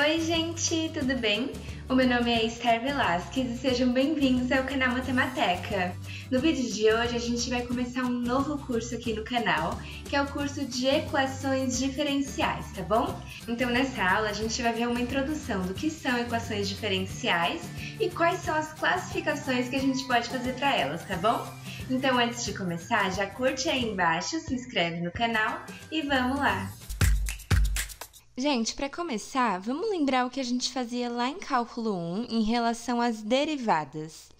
Oi, gente, tudo bem? O meu nome é Esther Velasquez e sejam bem-vindos ao canal Matemateca. No vídeo de hoje, a gente vai começar um novo curso aqui no canal, que é o curso de equações diferenciais, tá bom? Então, nessa aula, a gente vai ver uma introdução do que são equações diferenciais e quais são as classificações que a gente pode fazer para elas, tá bom? Então, antes de começar, já curte aí embaixo, se inscreve no canal e vamos lá! Gente, para começar, vamos lembrar o que a gente fazia lá em cálculo 1 em relação às derivadas.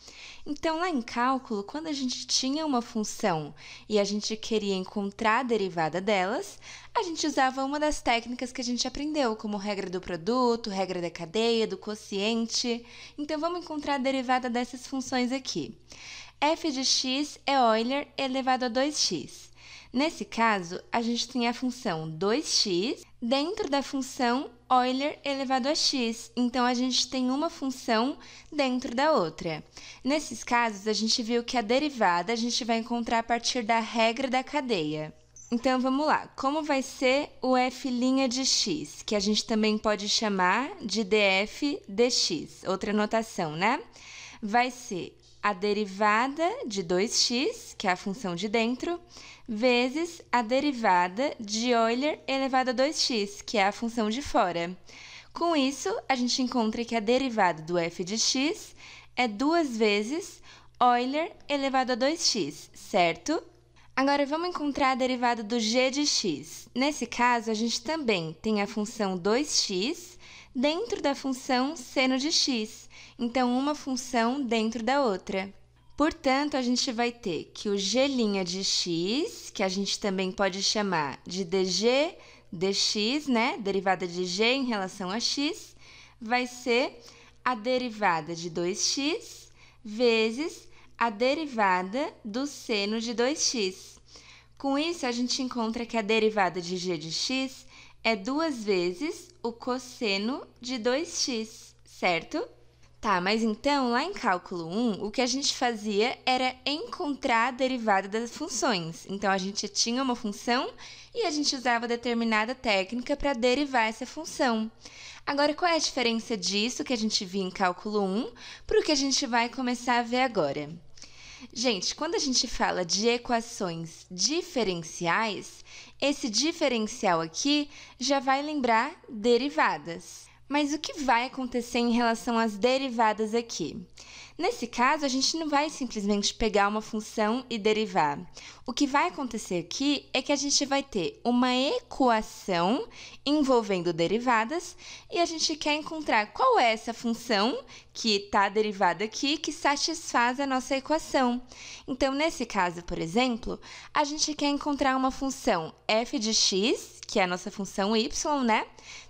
Então, lá em cálculo, quando a gente tinha uma função e a gente queria encontrar a derivada delas, a gente usava uma das técnicas que a gente aprendeu, como regra do produto, regra da cadeia, do quociente. Então, vamos encontrar a derivada dessas funções aqui. f de x é Euler elevado a 2x. Nesse caso, a gente tem a função 2x dentro da função Euler elevado a x. Então, a gente tem uma função dentro da outra. Nesses casos, a gente viu que a derivada a gente vai encontrar a partir da regra da cadeia. Então, vamos lá. Como vai ser o f' de x, que a gente também pode chamar de df dx, outra notação, né? Vai ser a derivada de 2x, que é a função de dentro, vezes a derivada de Euler elevado a 2x, que é a função de fora. Com isso, a gente encontra que a derivada do f de x é duas vezes Euler elevado a 2x, certo? Agora vamos encontrar a derivada do g de x. Nesse caso, a gente também tem a função 2x dentro da função seno de x. Então, uma função dentro da outra. Portanto, a gente vai ter que o g' de x, que a gente também pode chamar de dg dx, né? Derivada de g em relação a x, vai ser a derivada de 2x vezes a derivada do seno de 2x. Com isso, a gente encontra que a derivada de g de x é duas vezes o cosseno de 2x, certo? Tá, mas então, lá em cálculo 1, o que a gente fazia era encontrar a derivada das funções. Então, a gente tinha uma função e a gente usava determinada técnica para derivar essa função. Agora, qual é a diferença disso que a gente viu em cálculo 1 para o que a gente vai começar a ver agora? Gente, quando a gente fala de equações diferenciais, esse diferencial aqui já vai lembrar derivadas. Mas o que vai acontecer em relação às derivadas aqui? Nesse caso, a gente não vai simplesmente pegar uma função e derivar. O que vai acontecer aqui é que a gente vai ter uma equação envolvendo derivadas e a gente quer encontrar qual é essa função que está derivada aqui que satisfaz a nossa equação. Então, nesse caso, por exemplo, a gente quer encontrar uma função f de x, que é a nossa função y, né?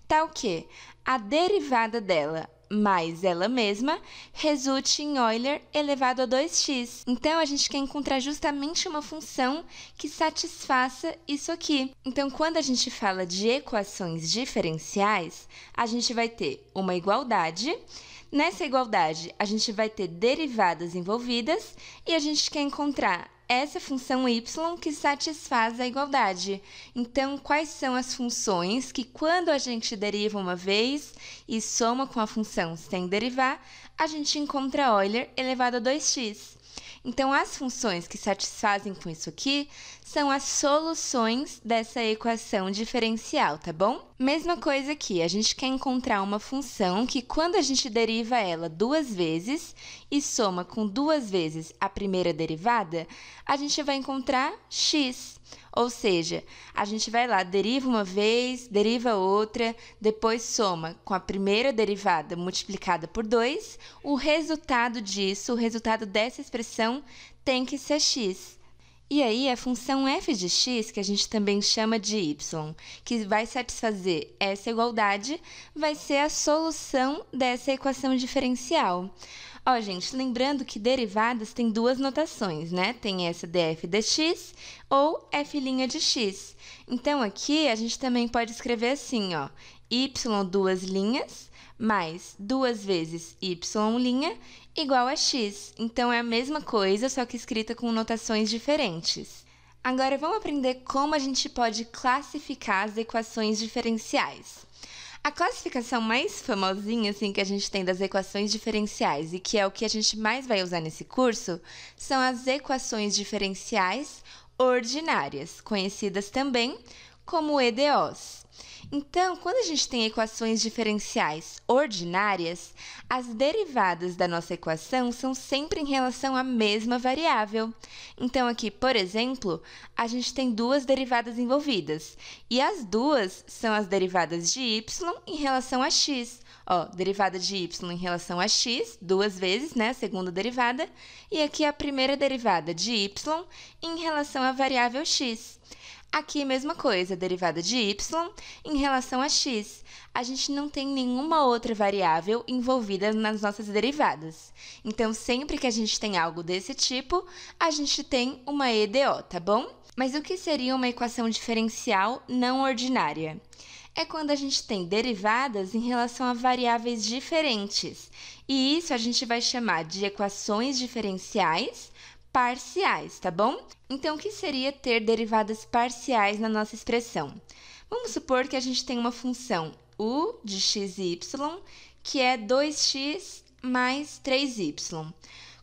Tal tá que a derivada dela mais ela mesma resulte em Euler elevado a 2x. Então, a gente quer encontrar justamente uma função que satisfaça isso aqui. Então, quando a gente fala de equações diferenciais, a gente vai ter uma igualdade. Nessa igualdade, a gente vai ter derivadas envolvidas e a gente quer encontrar essa função y que satisfaz a igualdade. Então, quais são as funções que, quando a gente deriva uma vez e soma com a função sem derivar, a gente encontra Euler elevado a 2x? Então, as funções que satisfazem com isso aqui são as soluções dessa equação diferencial, tá bom? Mesma coisa aqui, a gente quer encontrar uma função que, quando a gente deriva ela duas vezes e soma com duas vezes a primeira derivada, a gente vai encontrar x. Ou seja, a gente vai lá, deriva uma vez, deriva outra, depois soma com a primeira derivada multiplicada por 2, o resultado disso, o resultado dessa expressão tem que ser x. E aí, a função f de x, que a gente também chama de y, que vai satisfazer essa igualdade, vai ser a solução dessa equação diferencial. Ó, gente, lembrando que derivadas tem duas notações, né? Tem essa df dx ou f' de x. Então, aqui a gente também pode escrever assim, ó, y duas linhas mais duas vezes y' igual a x. Então, é a mesma coisa, só que escrita com notações diferentes. Agora, vamos aprender como a gente pode classificar as equações diferenciais. A classificação mais famosinha assim que a gente tem das equações diferenciais e que é o que a gente mais vai usar nesse curso são as equações diferenciais ordinárias, conhecidas também como EDOs. Então, quando a gente tem equações diferenciais ordinárias, as derivadas da nossa equação são sempre em relação à mesma variável. Então, aqui, por exemplo, a gente tem duas derivadas envolvidas, e as duas são as derivadas de y em relação a x. Ó, derivada de y em relação a x, duas vezes, né, a segunda derivada, e aqui a primeira derivada de y em relação à variável x. Aqui, mesma coisa, derivada de y em relação a x. A gente não tem nenhuma outra variável envolvida nas nossas derivadas. Então, sempre que a gente tem algo desse tipo, a gente tem uma EDO, tá bom? Mas o que seria uma equação diferencial não ordinária? É quando a gente tem derivadas em relação a variáveis diferentes. E isso a gente vai chamar de equações diferenciais parciais, tá bom? Então, o que seria ter derivadas parciais na nossa expressão? Vamos supor que a gente tem uma função u de x e y, que é 2x mais 3y.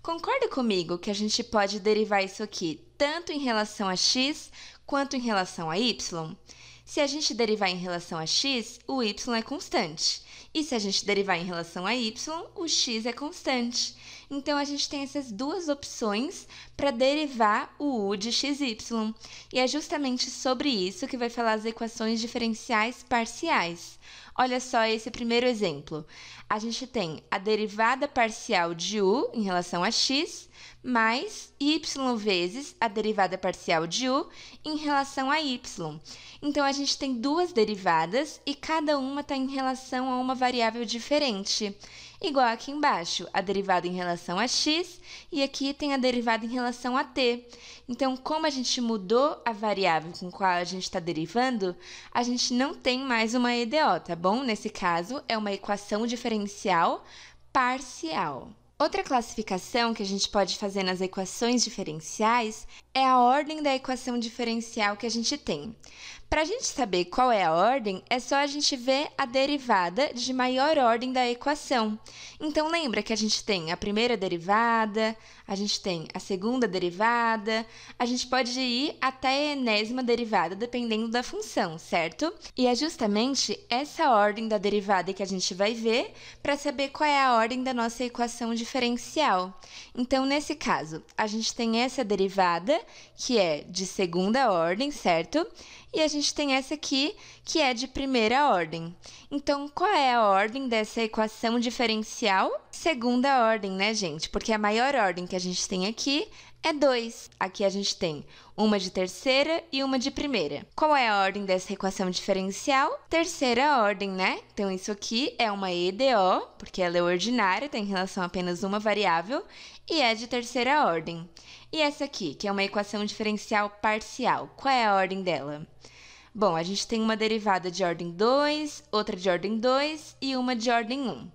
Concorda comigo que a gente pode derivar isso aqui tanto em relação a x quanto em relação a y? Se a gente derivar em relação a x, o y é constante. E se a gente derivar em relação a y, o x é constante. Então a gente tem essas duas opções para derivar o u de xy. E é justamente sobre isso que vai falar as equações diferenciais parciais. Olha só esse primeiro exemplo. A gente tem a derivada parcial de u em relação a x mais y vezes a derivada parcial de u em relação a y. Então, a gente tem duas derivadas e cada uma está em relação a uma variável diferente. Igual aqui embaixo, a derivada em relação a x e aqui tem a derivada em relação a t. Então, como a gente mudou a variável com qual a gente está derivando, a gente não tem mais uma EDO, tá bom? Nesse caso, é uma equação diferencial parcial. Outra classificação que a gente pode fazer nas equações diferenciais é a ordem da equação diferencial que a gente tem. Para a gente saber qual é a ordem, é só a gente ver a derivada de maior ordem da equação. Então, lembra que a gente tem a primeira derivada, a gente tem a segunda derivada, a gente pode ir até a enésima derivada, dependendo da função, certo? E é justamente essa ordem da derivada que a gente vai ver para saber qual é a ordem da nossa equação diferencial. Então, nesse caso, a gente tem essa derivada, que é de segunda ordem, certo? E a gente tem essa aqui, que é de primeira ordem. Então, qual é a ordem dessa equação diferencial? Segunda ordem, né, gente? Porque é a maior ordem que que a gente tem aqui é 2. Aqui a gente tem uma de terceira e uma de primeira. Qual é a ordem dessa equação diferencial? Terceira ordem, né? Então, isso aqui é uma EDO, porque ela é ordinária, tem relação a apenas uma variável, e é de terceira ordem. E essa aqui, que é uma equação diferencial parcial, qual é a ordem dela? Bom, a gente tem uma derivada de ordem 2, outra de ordem 2 e uma de ordem 1. Um.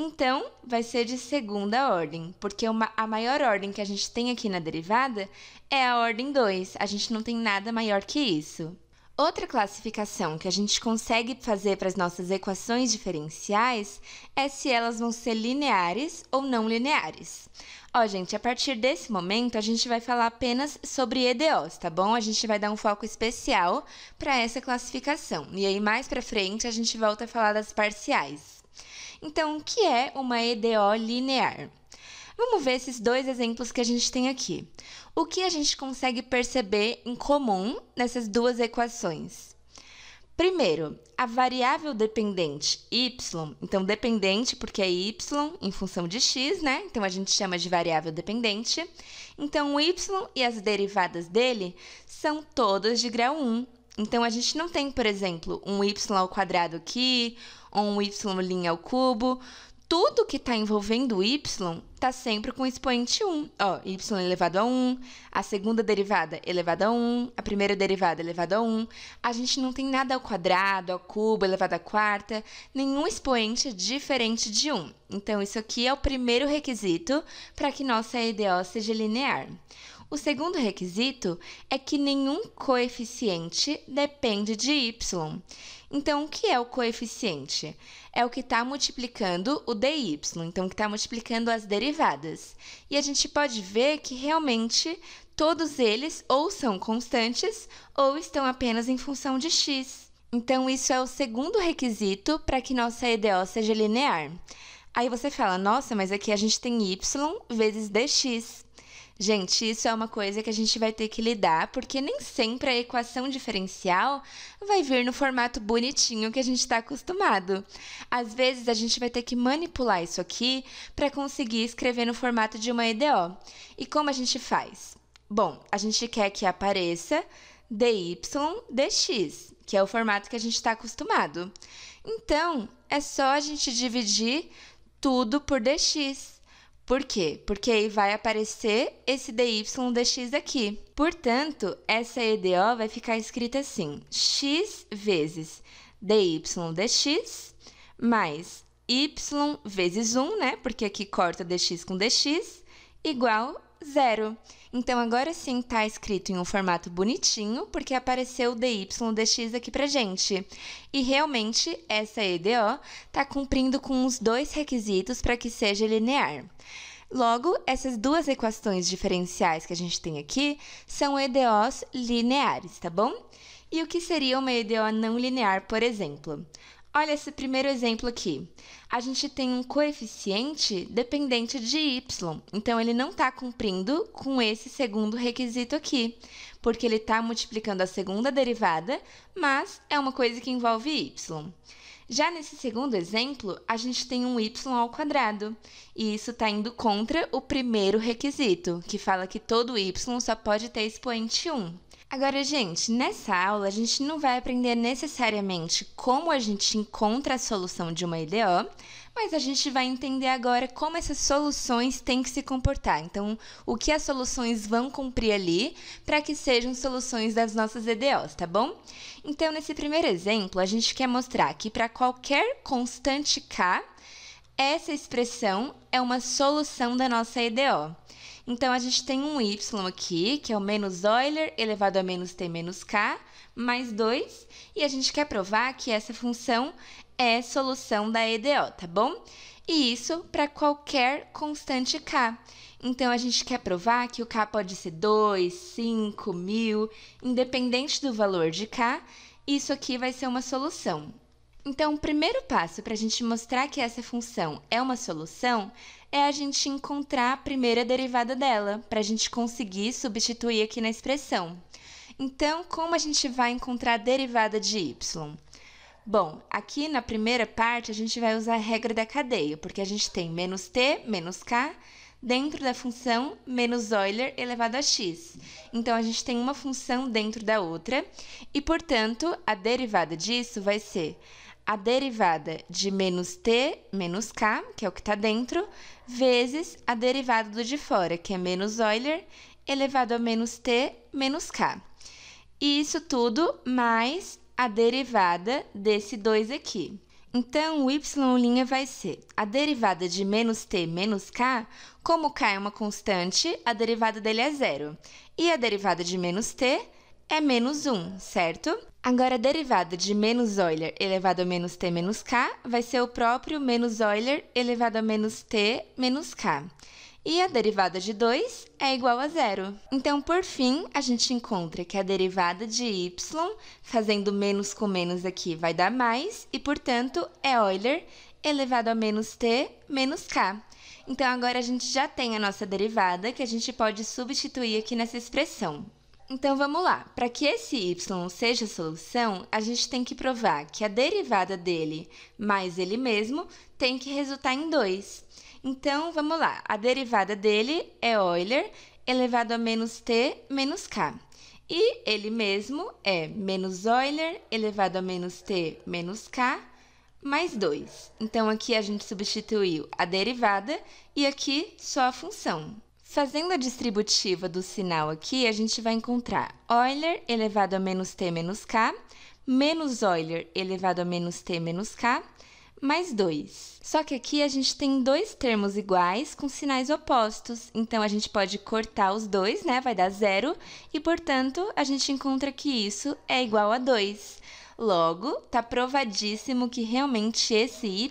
Então, vai ser de segunda ordem, porque uma, a maior ordem que a gente tem aqui na derivada é a ordem 2. A gente não tem nada maior que isso. Outra classificação que a gente consegue fazer para as nossas equações diferenciais é se elas vão ser lineares ou não lineares. Ó, gente, a partir desse momento a gente vai falar apenas sobre EDOs, tá bom? A gente vai dar um foco especial para essa classificação. E aí mais para frente a gente volta a falar das parciais. Então, o que é uma EDO linear? Vamos ver esses dois exemplos que a gente tem aqui. O que a gente consegue perceber em comum nessas duas equações? Primeiro, a variável dependente y, então dependente porque é y em função de x, né? Então a gente chama de variável dependente. Então o y e as derivadas dele são todas de grau 1, então a gente não tem, por exemplo, um y ao quadrado aqui, ou um y linha ao cubo. Tudo que está envolvendo y está sempre com expoente 1. Ó, y elevado a 1, a segunda derivada elevada a 1, a primeira derivada elevada a 1. A gente não tem nada ao quadrado, ao cubo, elevado à quarta, nenhum expoente diferente de 1. Então, isso aqui é o primeiro requisito para que nossa EDO seja linear. O segundo requisito é que nenhum coeficiente depende de y. Então, o que é o coeficiente? É o que está multiplicando o dy, então, o que está multiplicando as derivadas. E a gente pode ver que realmente todos eles ou são constantes ou estão apenas em função de x. Então, isso é o segundo requisito para que nossa EDO seja linear. Aí você fala, nossa, mas aqui a gente tem y vezes dx. Gente, isso é uma coisa que a gente vai ter que lidar, porque nem sempre a equação diferencial vai vir no formato bonitinho que a gente está acostumado. Às vezes a gente vai ter que manipular isso aqui para conseguir escrever no formato de uma EDO. E como a gente faz? Bom, a gente quer que apareça dy dx, que é o formato que a gente está acostumado. Então, é só a gente dividir tudo por dx. Por quê? Porque aí vai aparecer esse dy dx aqui. Portanto, essa EDO vai ficar escrita assim, x vezes dy dx mais y vezes 1, né? Porque aqui corta dx com dx, igual zero. Então agora sim está escrito em um formato bonitinho, porque apareceu o DYDX aqui pra gente. E realmente essa EDO está cumprindo com os dois requisitos para que seja linear. Logo, essas duas equações diferenciais que a gente tem aqui são EDOs lineares, tá bom? E o que seria uma EDO não linear, por exemplo? Olha esse primeiro exemplo aqui. A gente tem um coeficiente dependente de y, então ele não está cumprindo com esse segundo requisito aqui, porque ele está multiplicando a segunda derivada, mas é uma coisa que envolve y. Já nesse segundo exemplo, a gente tem um y ao quadrado, e isso está indo contra o primeiro requisito, que fala que todo y só pode ter expoente 1. Agora, gente, nessa aula a gente não vai aprender necessariamente como a gente encontra a solução de uma IDO, mas a gente vai entender agora como essas soluções têm que se comportar. Então, o que as soluções vão cumprir ali para que sejam soluções das nossas EDOs, tá bom? Então, nesse primeiro exemplo, a gente quer mostrar que para qualquer constante K, essa expressão é uma solução da nossa EDO. Então, a gente tem um y aqui, que é o menos Euler elevado a menos t menos k, mais 2. E a gente quer provar que essa função é solução da EDO, tá bom? E isso para qualquer constante k. Então, a gente quer provar que o k pode ser 2, 5, 1000, independente do valor de k, isso aqui vai ser uma solução. Então, o primeiro passo para a gente mostrar que essa função é uma solução é a gente encontrar a primeira derivada dela, para a gente conseguir substituir aqui na expressão. Então, como a gente vai encontrar a derivada de y? Bom, aqui na primeira parte a gente vai usar a regra da cadeia, porque a gente tem menos t menos k dentro da função menos Euler elevado a x. Então, a gente tem uma função dentro da outra e, portanto, a derivada disso vai ser a derivada de menos t menos k, que é o que está dentro, vezes a derivada do de fora, que é menos Euler, elevado a menos t menos k. E isso tudo mais a derivada desse 2 aqui. Então, o y' vai ser a derivada de menos t menos k, como k é uma constante, a derivada dele é zero. E a derivada de menos t é menos 1, certo? Agora, a derivada de menos Euler elevado a menos t menos k vai ser o próprio menos Euler elevado a menos t menos k. E a derivada de 2 é igual a zero. Então, por fim, a gente encontra que a derivada de y, fazendo menos com menos aqui, vai dar mais, e, portanto, é Euler elevado a menos t menos k. Então, agora a gente já tem a nossa derivada, que a gente pode substituir aqui nessa expressão. Então vamos lá. Para que esse y seja a solução, a gente tem que provar que a derivada dele mais ele mesmo tem que resultar em 2. Então vamos lá. A derivada dele é Euler elevado a menos t menos k. E ele mesmo é menos Euler elevado a menos t menos k mais 2. Então aqui a gente substituiu a derivada e aqui só a função. Fazendo a distributiva do sinal aqui, a gente vai encontrar Euler elevado a menos t menos k, menos Euler elevado a menos t menos k, mais 2. Só que aqui a gente tem dois termos iguais com sinais opostos, então a gente pode cortar os dois, né? vai dar zero, e, portanto, a gente encontra que isso é igual a 2. Logo, tá provadíssimo que realmente esse y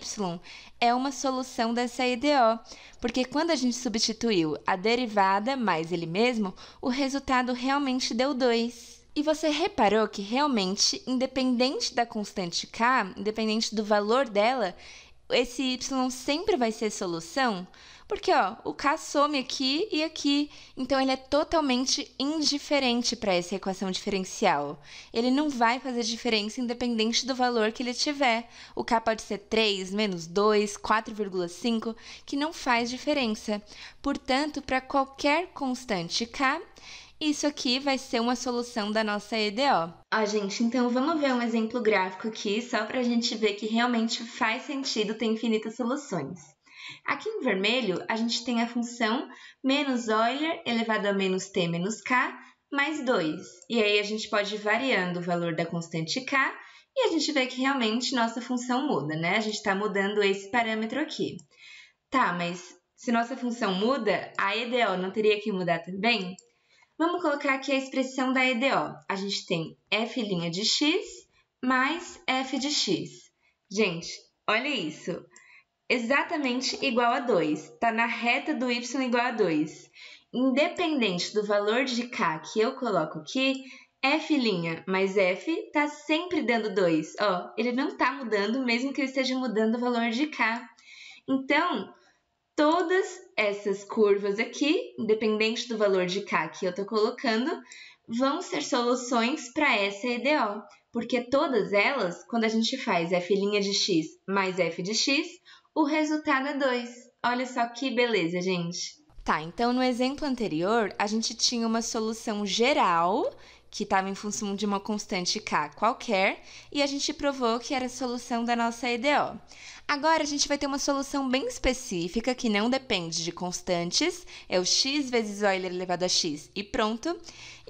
é uma solução dessa IDO, porque quando a gente substituiu a derivada mais ele mesmo, o resultado realmente deu 2. E você reparou que realmente, independente da constante k, independente do valor dela, esse y sempre vai ser solução? Porque, ó, o K some aqui e aqui, então ele é totalmente indiferente para essa equação diferencial. Ele não vai fazer diferença independente do valor que ele tiver. O K pode ser 3, menos 2, 4,5, que não faz diferença. Portanto, para qualquer constante K, isso aqui vai ser uma solução da nossa EDO. Ah, gente, então vamos ver um exemplo gráfico aqui, só para a gente ver que realmente faz sentido ter infinitas soluções. Aqui em vermelho, a gente tem a função menos Euler elevado a menos t menos k mais 2. E aí a gente pode ir variando o valor da constante k e a gente vê que realmente nossa função muda, né? A gente está mudando esse parâmetro aqui. Tá, mas se nossa função muda, a EDO não teria que mudar também? Vamos colocar aqui a expressão da EDO. A gente tem f' de x mais f de x. Gente, olha isso exatamente igual a 2, está na reta do y igual a 2. Independente do valor de k que eu coloco aqui, f', mais f está sempre dando 2. Ó, ele não está mudando, mesmo que eu esteja mudando o valor de k. Então, todas essas curvas aqui, independente do valor de k que eu estou colocando, vão ser soluções para essa EDO, porque todas elas, quando a gente faz f' de x mais f de x, o resultado é 2. Olha só que beleza, gente. Tá, então no exemplo anterior, a gente tinha uma solução geral que estava em função de uma constante k qualquer, e a gente provou que era a solução da nossa EDO. Agora a gente vai ter uma solução bem específica que não depende de constantes, é o x vezes Euler elevado a x e pronto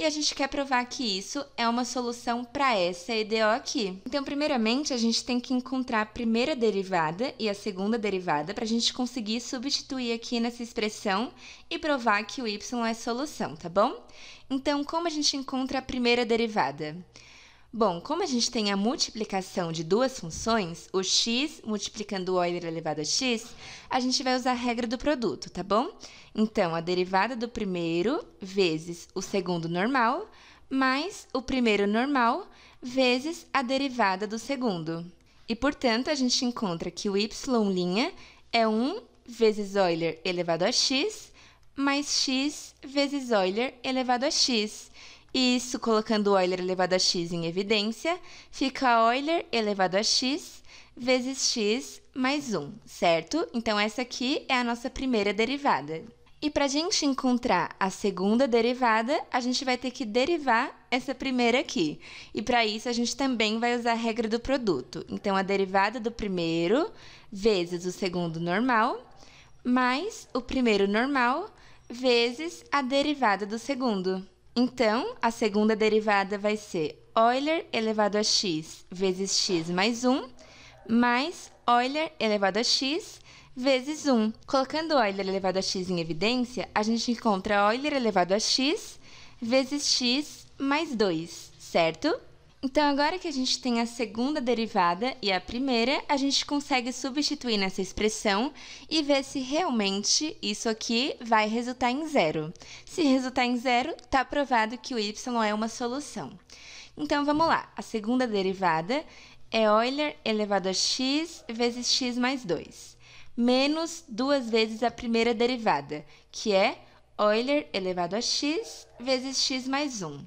e a gente quer provar que isso é uma solução para essa EDO aqui. Então, primeiramente, a gente tem que encontrar a primeira derivada e a segunda derivada para a gente conseguir substituir aqui nessa expressão e provar que o y é solução, tá bom? Então, como a gente encontra a primeira derivada? Bom, como a gente tem a multiplicação de duas funções, o x multiplicando o Euler elevado a x, a gente vai usar a regra do produto, tá bom? Então, a derivada do primeiro vezes o segundo normal, mais o primeiro normal vezes a derivada do segundo. E, portanto, a gente encontra que o y' é 1 vezes Euler elevado a x, mais x vezes Euler elevado a x. Isso, colocando Euler elevado a x em evidência, fica Euler elevado a x vezes x mais 1, certo? Então, essa aqui é a nossa primeira derivada. E para a gente encontrar a segunda derivada, a gente vai ter que derivar essa primeira aqui. E para isso, a gente também vai usar a regra do produto. Então, a derivada do primeiro vezes o segundo normal, mais o primeiro normal vezes a derivada do segundo. Então, a segunda derivada vai ser Euler elevado a x vezes x mais 1, mais Euler elevado a x vezes 1. Colocando Euler elevado a x em evidência, a gente encontra Euler elevado a x vezes x mais 2, certo? Então, agora que a gente tem a segunda derivada e a primeira, a gente consegue substituir nessa expressão e ver se realmente isso aqui vai resultar em zero. Se resultar em zero, está provado que o y é uma solução. Então, vamos lá. A segunda derivada é Euler elevado a x vezes x mais 2, menos duas vezes a primeira derivada, que é Euler elevado a x vezes x mais 1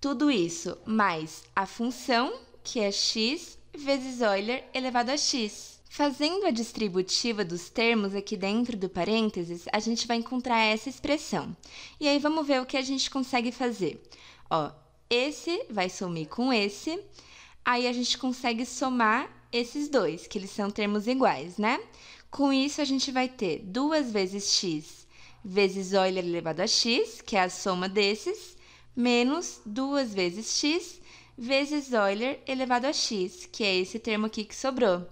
tudo isso mais a função, que é x, vezes Euler elevado a x. Fazendo a distributiva dos termos aqui dentro do parênteses, a gente vai encontrar essa expressão. E aí vamos ver o que a gente consegue fazer. Ó, esse vai sumir com esse, aí a gente consegue somar esses dois, que eles são termos iguais, né? Com isso, a gente vai ter 2 vezes x vezes Euler elevado a x, que é a soma desses, menos 2 vezes x vezes Euler elevado a x, que é esse termo aqui que sobrou.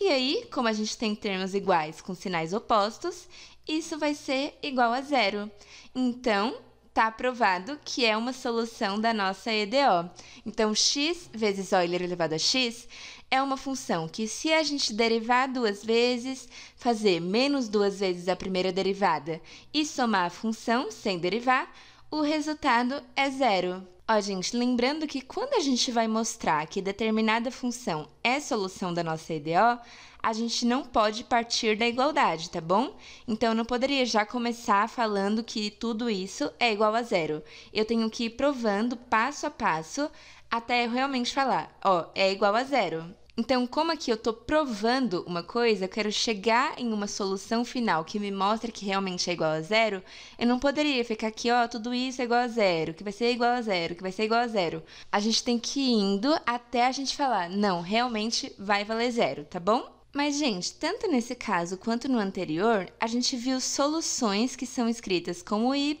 E aí, como a gente tem termos iguais com sinais opostos, isso vai ser igual a zero. Então, está provado que é uma solução da nossa EDO. Então, x vezes Euler elevado a x é uma função que, se a gente derivar duas vezes, fazer menos duas vezes a primeira derivada e somar a função sem derivar, o resultado é zero. Ó, gente, lembrando que quando a gente vai mostrar que determinada função é solução da nossa IDO, a gente não pode partir da igualdade, tá bom? Então, eu não poderia já começar falando que tudo isso é igual a zero. Eu tenho que ir provando passo a passo até eu realmente falar, ó, é igual a zero. Então, como aqui eu estou provando uma coisa, eu quero chegar em uma solução final que me mostre que realmente é igual a zero, eu não poderia ficar aqui, ó, tudo isso é igual a zero, que vai ser igual a zero, que vai ser igual a zero. A gente tem que ir indo até a gente falar, não, realmente vai valer zero, tá bom? Mas, gente, tanto nesse caso quanto no anterior, a gente viu soluções que são escritas como y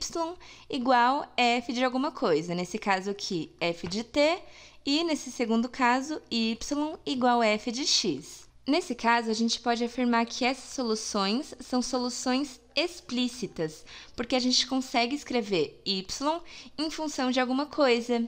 igual f de alguma coisa. Nesse caso aqui, f de t, e nesse segundo caso, y igual f de x. Nesse caso, a gente pode afirmar que essas soluções são soluções explícitas, porque a gente consegue escrever y em função de alguma coisa.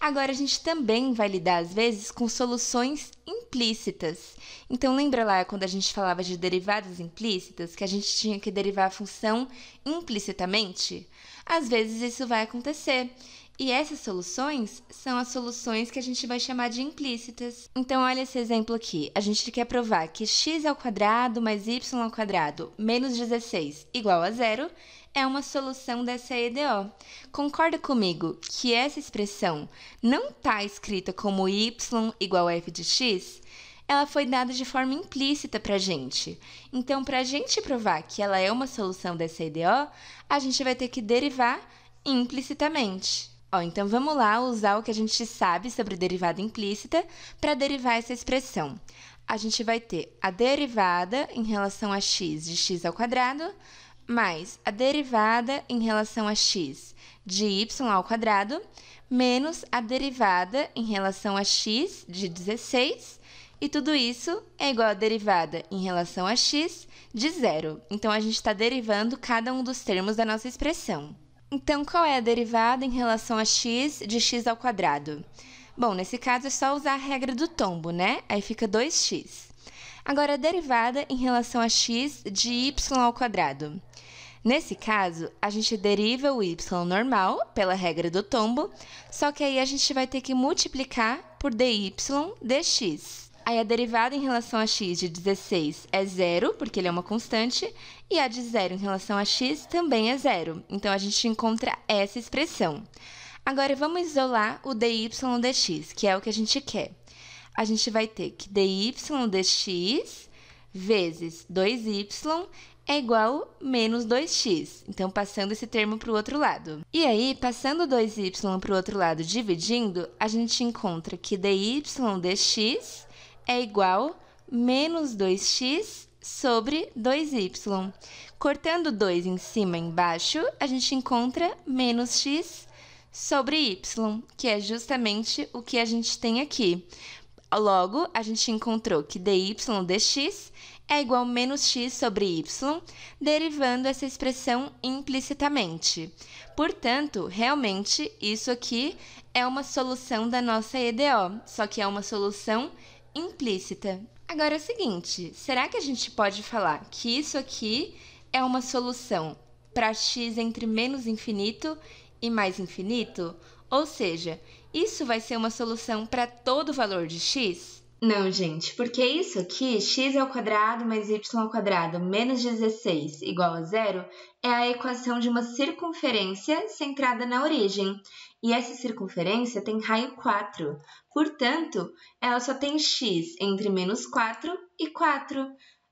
Agora a gente também vai lidar às vezes com soluções implícitas. Então lembra lá quando a gente falava de derivadas implícitas, que a gente tinha que derivar a função implicitamente? Às vezes isso vai acontecer. E essas soluções são as soluções que a gente vai chamar de implícitas. Então olha esse exemplo aqui. A gente quer provar que x ao quadrado mais y ao quadrado menos 16 igual a zero é uma solução dessa EDO. Concorda comigo que essa expressão não está escrita como y igual a f de x? Ela foi dada de forma implícita para a gente. Então, para a gente provar que ela é uma solução dessa EDO, a gente vai ter que derivar implicitamente. Ó, então vamos lá usar o que a gente sabe sobre derivada implícita para derivar essa expressão. A gente vai ter a derivada em relação a x de x ao quadrado mais a derivada em relação a x de y ao quadrado menos a derivada em relação a x de 16 e tudo isso é igual à derivada em relação a x de zero. Então, a gente está derivando cada um dos termos da nossa expressão. Então, qual é a derivada em relação a x de x ao quadrado? Bom, nesse caso é só usar a regra do tombo, né? Aí fica 2x. Agora, a derivada em relação a x de y ao quadrado. Nesse caso, a gente deriva o y normal pela regra do tombo, só que aí a gente vai ter que multiplicar por dy dx. Aí a derivada em relação a x de 16 é zero, porque ele é uma constante, e a de zero em relação a x também é zero. Então a gente encontra essa expressão. Agora vamos isolar o dy dx, que é o que a gente quer. A gente vai ter que dy dx vezes 2y é igual menos 2x. Então, passando esse termo para o outro lado. E aí, passando 2y para o outro lado dividindo, a gente encontra que dy dx é igual menos 2x sobre 2y. Cortando 2 em cima e embaixo, a gente encontra menos x sobre y, que é justamente o que a gente tem aqui. Logo, a gente encontrou que dy dx é igual a menos x sobre y, derivando essa expressão implicitamente. Portanto, realmente, isso aqui é uma solução da nossa EDO, só que é uma solução implícita. Agora é o seguinte, será que a gente pode falar que isso aqui é uma solução para x entre menos infinito e mais infinito? Ou seja, isso vai ser uma solução para todo o valor de x? Não, gente, porque isso aqui, x ao é quadrado mais y ao quadrado menos 16 igual a zero, é a equação de uma circunferência centrada na origem. E essa circunferência tem raio 4. Portanto, ela só tem x entre menos 4 e 4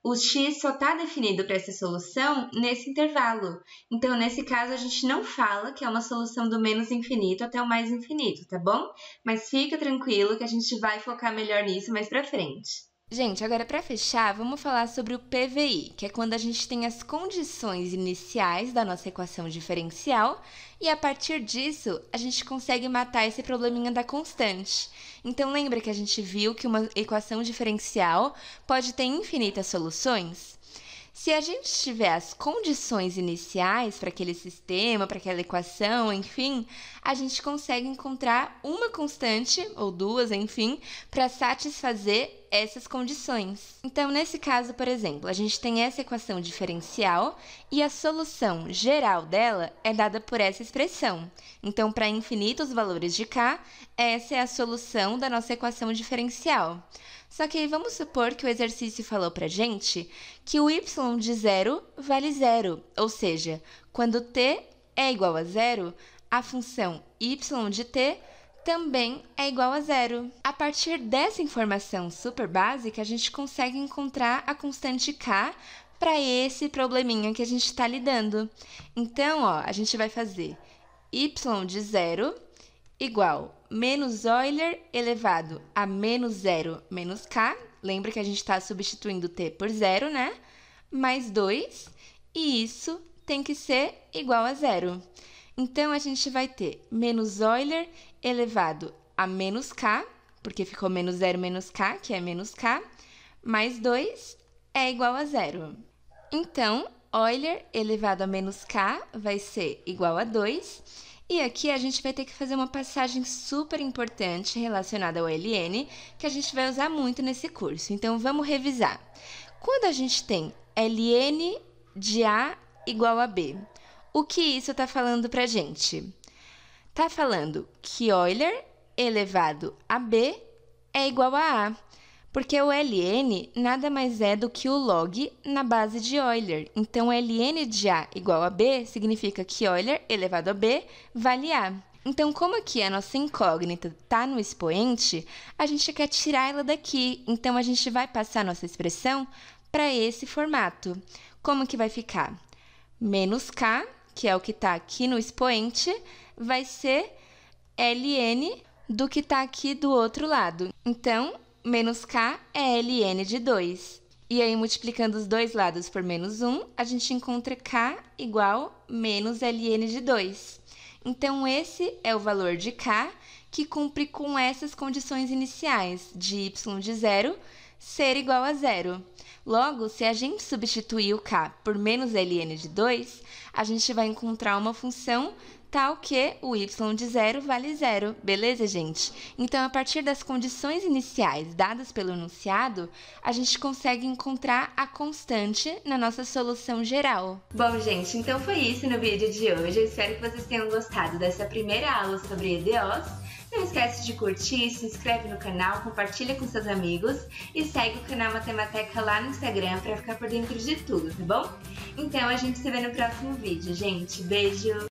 o x só está definido para essa solução nesse intervalo. Então, nesse caso, a gente não fala que é uma solução do menos infinito até o mais infinito, tá bom? Mas fica tranquilo que a gente vai focar melhor nisso mais para frente. Gente, agora para fechar, vamos falar sobre o PVI, que é quando a gente tem as condições iniciais da nossa equação diferencial e a partir disso a gente consegue matar esse probleminha da constante. Então lembra que a gente viu que uma equação diferencial pode ter infinitas soluções? Se a gente tiver as condições iniciais para aquele sistema, para aquela equação, enfim, a gente consegue encontrar uma constante, ou duas, enfim, para satisfazer essas condições. Então, nesse caso, por exemplo, a gente tem essa equação diferencial e a solução geral dela é dada por essa expressão. Então, para infinitos valores de k, essa é a solução da nossa equação diferencial. Só que vamos supor que o exercício falou para gente que o y de zero vale zero, ou seja, quando t é igual a zero, a função y de t também é igual a zero. A partir dessa informação super básica, a gente consegue encontrar a constante k para esse probleminha que a gente está lidando. Então, ó, a gente vai fazer y de zero igual menos Euler elevado a menos zero menos K. Lembra que a gente está substituindo T por zero, né? Mais 2. E isso tem que ser igual a zero. Então, a gente vai ter menos Euler elevado a menos K, porque ficou menos zero menos K, que é menos K, mais 2 é igual a zero. Então, Euler elevado a menos K vai ser igual a 2 e aqui a gente vai ter que fazer uma passagem super importante relacionada ao LN, que a gente vai usar muito nesse curso. Então vamos revisar. Quando a gente tem LN de A igual a B, o que isso está falando para gente? Está falando que Euler elevado a B é igual a A porque o LN nada mais é do que o log na base de Euler. Então, LN de A igual a B significa que Euler elevado a B vale A. Então, como aqui a nossa incógnita está no expoente, a gente quer tirá-la daqui. Então, a gente vai passar nossa expressão para esse formato. Como que vai ficar? Menos k, que é o que está aqui no expoente, vai ser ln do que está aqui do outro lado. Então, menos k é ln de 2. E aí, multiplicando os dois lados por menos 1, a gente encontra k igual menos ln de 2. Então, esse é o valor de k que cumpre com essas condições iniciais de y de zero ser igual a zero. Logo, se a gente substituir o k por menos ln de 2, a gente vai encontrar uma função tal que o y de zero vale zero, beleza, gente? Então, a partir das condições iniciais dadas pelo enunciado, a gente consegue encontrar a constante na nossa solução geral. Bom, gente, então foi isso no vídeo de hoje. Eu espero que vocês tenham gostado dessa primeira aula sobre EDOs. Não esquece de curtir, se inscreve no canal, compartilha com seus amigos e segue o canal Matemateca lá no Instagram para ficar por dentro de tudo, tá bom? Então a gente se vê no próximo vídeo, gente. Beijo!